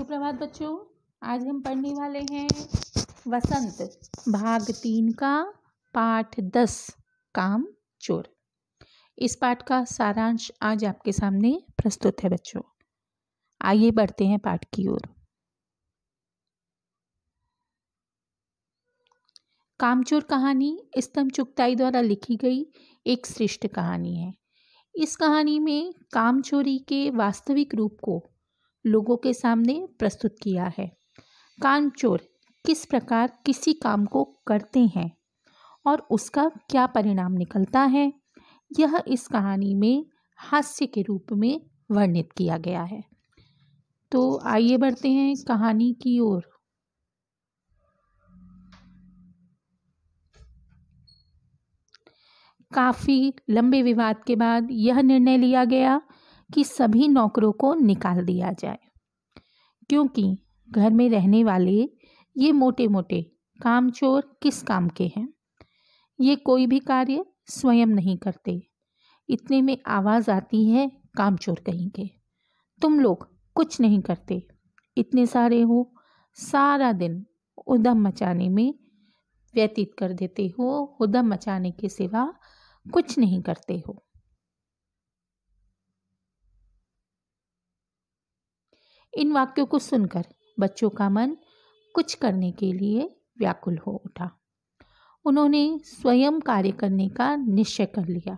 सुप्रभात बच्चों आज हम पढ़ने वाले हैं वसंत भाग तीन का पाठ दस काम चोर इस पाठ का सारांश आज आपके सामने प्रस्तुत है बच्चों आइए बढ़ते हैं पाठ की ओर कामचोर कहानी स्तंभ चुगताई द्वारा लिखी गई एक श्रेष्ठ कहानी है इस कहानी में कामचोरी के वास्तविक रूप को लोगों के सामने प्रस्तुत किया है कामचोर किस प्रकार किसी काम को करते हैं और उसका क्या परिणाम निकलता है यह इस कहानी में हास्य के रूप में वर्णित किया गया है तो आइए बढ़ते हैं कहानी की ओर काफ़ी लंबे विवाद के बाद यह निर्णय लिया गया कि सभी नौकरों को निकाल दिया जाए क्योंकि घर में रहने वाले ये मोटे मोटे कामचोर किस काम के हैं ये कोई भी कार्य स्वयं नहीं करते इतने में आवाज़ आती है कामचोर कहीं के तुम लोग कुछ नहीं करते इतने सारे हो सारा दिन उदम मचाने में व्यतीत कर देते हो उदम मचाने के सिवा कुछ नहीं करते हो इन वाक्यों को सुनकर बच्चों का मन कुछ करने के लिए व्याकुल हो उठा उन्होंने स्वयं कार्य करने का निश्चय कर लिया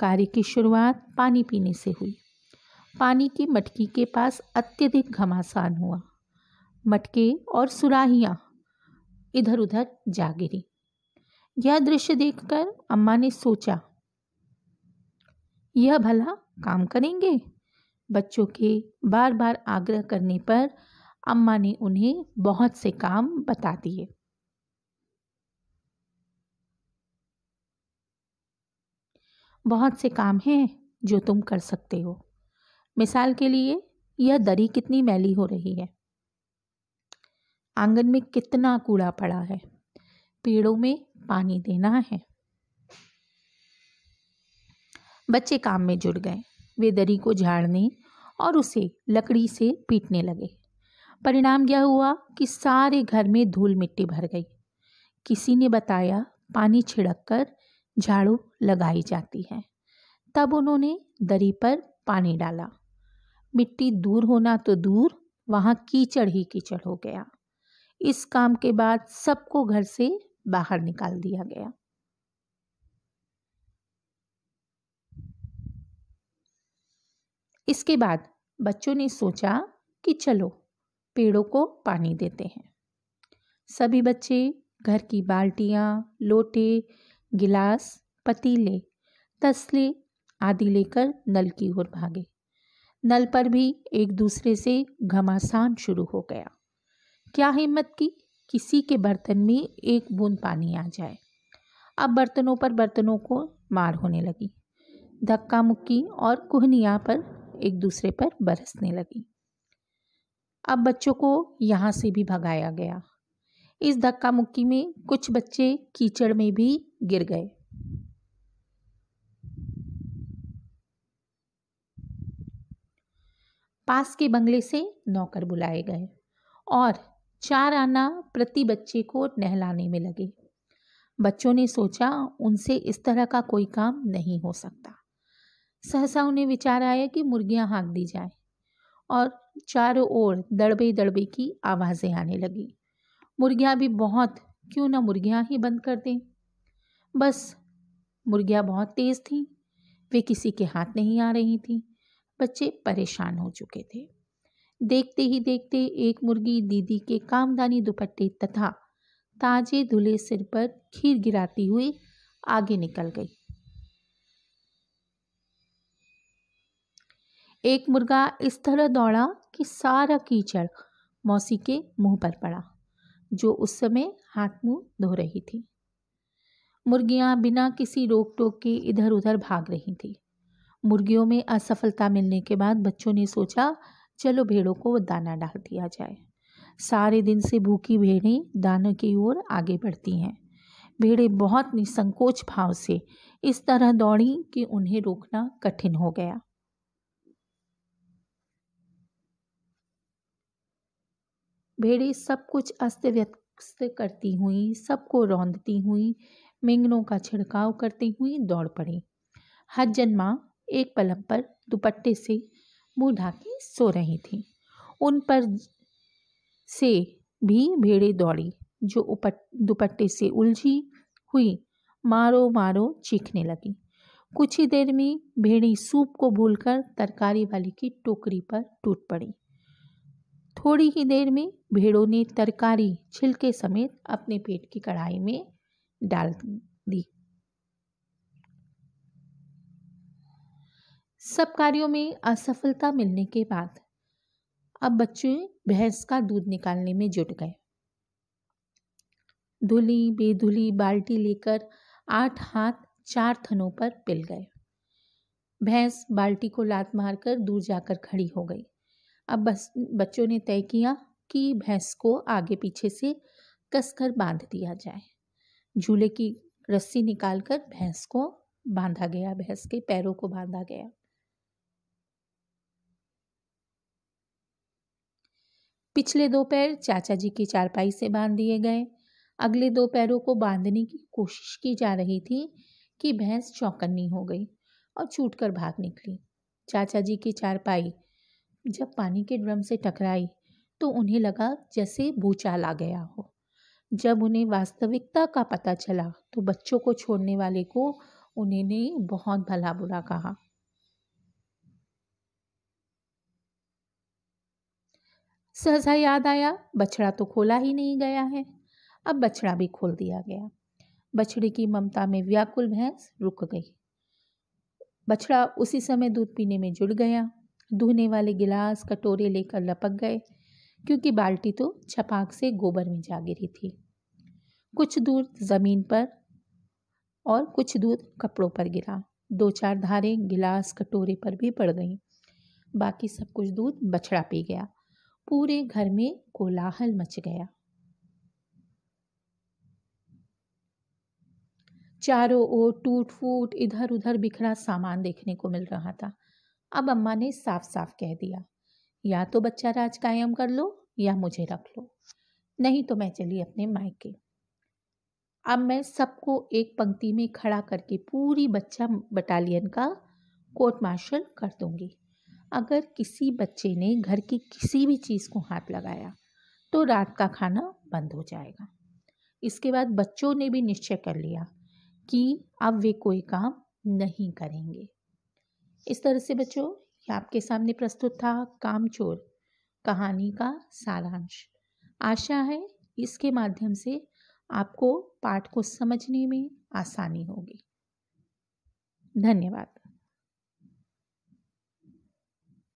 कार्य की शुरुआत पानी पीने से हुई पानी की मटकी के पास अत्यधिक घमासान हुआ मटके और सुराहियाँ इधर उधर जा गिरी यह दृश्य देखकर अम्मा ने सोचा यह भला काम करेंगे बच्चों के बार बार आग्रह करने पर अम्मा ने उन्हें बहुत से काम बता दिए बहुत से काम हैं जो तुम कर सकते हो मिसाल के लिए यह दरी कितनी मैली हो रही है आंगन में कितना कूड़ा पड़ा है पेड़ों में पानी देना है बच्चे काम में जुड़ गए वे दरी को झाड़ने और उसे लकड़ी से पीटने लगे परिणाम यह हुआ कि सारे घर में धूल मिट्टी भर गई किसी ने बताया पानी छिड़क कर झाड़ू लगाई जाती है तब उन्होंने दरी पर पानी डाला मिट्टी दूर होना तो दूर वहाँ कीचड़ ही कीचड़ हो गया इस काम के बाद सबको घर से बाहर निकाल दिया गया इसके बाद बच्चों ने सोचा कि चलो पेड़ों को पानी देते हैं सभी बच्चे घर की बाल्टियाँ लोटे गिलास पतीले तसले आदि लेकर नल की ओर भागे नल पर भी एक दूसरे से घमासान शुरू हो गया क्या हिम्मत की किसी के बर्तन में एक बूंद पानी आ जाए अब बर्तनों पर बर्तनों को मार होने लगी धक्का मुक्की और कुहनिया पर एक दूसरे पर बरसने लगी अब बच्चों को यहाँ से भी भगाया गया इस धक्का मुक्की में कुछ बच्चे कीचड़ में भी गिर गए पास के बंगले से नौकर बुलाए गए और चार आना प्रति बच्चे को नहलाने में लगे बच्चों ने सोचा उनसे इस तरह का कोई काम नहीं हो सकता सहसा उन्हें विचार आया कि मुर्गियां हाँक दी जाए और चारों ओर दड़बे दड़बे की आवाज़ें आने लगी मुर्गियां भी बहुत क्यों ना मुर्गियां ही बंद कर दें बस मुर्गियां बहुत तेज़ थीं वे किसी के हाथ नहीं आ रही थीं बच्चे परेशान हो चुके थे देखते ही देखते एक मुर्गी दीदी के कामदानी दुपट्टे तथा ताजे धुले सिर पर खीर गिराती हुई आगे निकल गई एक मुर्गा इस तरह दौड़ा कि सारा कीचड़ मौसी के मुंह पर पड़ा जो उस समय हाथ मुंह धो रही थी मुर्गियां बिना किसी रोक टोक के इधर उधर भाग रही थी मुर्गियों में असफलता मिलने के बाद बच्चों ने सोचा चलो भेड़ों को दाना डाल दिया जाए सारे दिन से भूखी भेड़ें दाने की ओर आगे बढ़ती हैं भेड़े बहुत निसंकोच भाव से इस तरह दौड़ी कि उन्हें रोकना कठिन हो गया भेड़ी सब कुछ अस्त व्यस्त करती हुई सबको रौंदती हुई मिंगनों का छिड़काव करती हुई दौड़ पड़ी हजन माँ एक पलंग पर दुपट्टे से मुंह ढाके सो रही थी उन पर से भी भेड़े दौड़ी जो उपट दुपट्टे से उलझी हुई मारो मारो चीखने लगी कुछ ही देर में भेड़ी सूप को भूलकर तरकारी वाली की टोकरी पर टूट पड़ी थोड़ी ही देर में भेड़ों ने तरकारी छिलके समेत अपने पेट की कढ़ाई में डाल दी सब कार्यों में असफलता मिलने के बाद अब बच्चे भैंस का दूध निकालने में जुट गए धुली बेधुली बाल्टी लेकर आठ हाथ चार थनों पर पिल गए भैंस बाल्टी को लात मारकर दूर जाकर खड़ी हो गई अब बस बच्चों ने तय किया कि भैंस को आगे पीछे से कसकर बांध दिया जाए झूले की रस्सी निकालकर भैंस को बांधा गया भैंस के पैरों को बांधा गया पिछले दो पैर चाचा जी की चारपाई से बांध दिए गए अगले दो पैरों को बांधने की कोशिश की जा रही थी कि भैंस चौकन्नी हो गई और छूट कर भाग निकली चाचा जी की चारपाई जब पानी के ड्रम से टकराई तो उन्हें लगा जैसे भूचाल आ गया हो जब उन्हें वास्तविकता का पता चला तो बच्चों को छोड़ने वाले को उन्होंने बहुत भला बुरा कहा सहसा याद आया बछड़ा तो खोला ही नहीं गया है अब बछड़ा भी खोल दिया गया बछड़े की ममता में व्याकुल भैंस रुक गई बछड़ा उसी समय दूध पीने में जुड़ गया धोने वाले गिलास कटोरे लेकर लपक गए क्योंकि बाल्टी तो छपाक से गोबर में जा गिरी थी कुछ दूर ज़मीन पर और कुछ दूर कपड़ों पर गिरा दो चार धारे गिलास कटोरे पर भी पड़ गई बाकी सब कुछ दूध बछड़ा पी गया पूरे घर में कोलाहल मच गया चारों ओर टूट फूट इधर उधर बिखरा सामान देखने को मिल रहा था अब अम्मा ने साफ साफ कह दिया या तो बच्चा राज कायम कर लो या मुझे रख लो नहीं तो मैं चली अपने मायके अब मैं सबको एक पंक्ति में खड़ा करके पूरी बच्चा बटालियन का कोर्ट मार्शल कर दूंगी अगर किसी बच्चे ने घर की किसी भी चीज़ को हाथ लगाया तो रात का खाना बंद हो जाएगा इसके बाद बच्चों ने भी निश्चय कर लिया कि अब वे कोई काम नहीं करेंगे इस तरह से बच्चों ये आपके सामने प्रस्तुत था कामचोर कहानी का सारांश आशा है इसके माध्यम से आपको पाठ को समझने में आसानी होगी धन्यवाद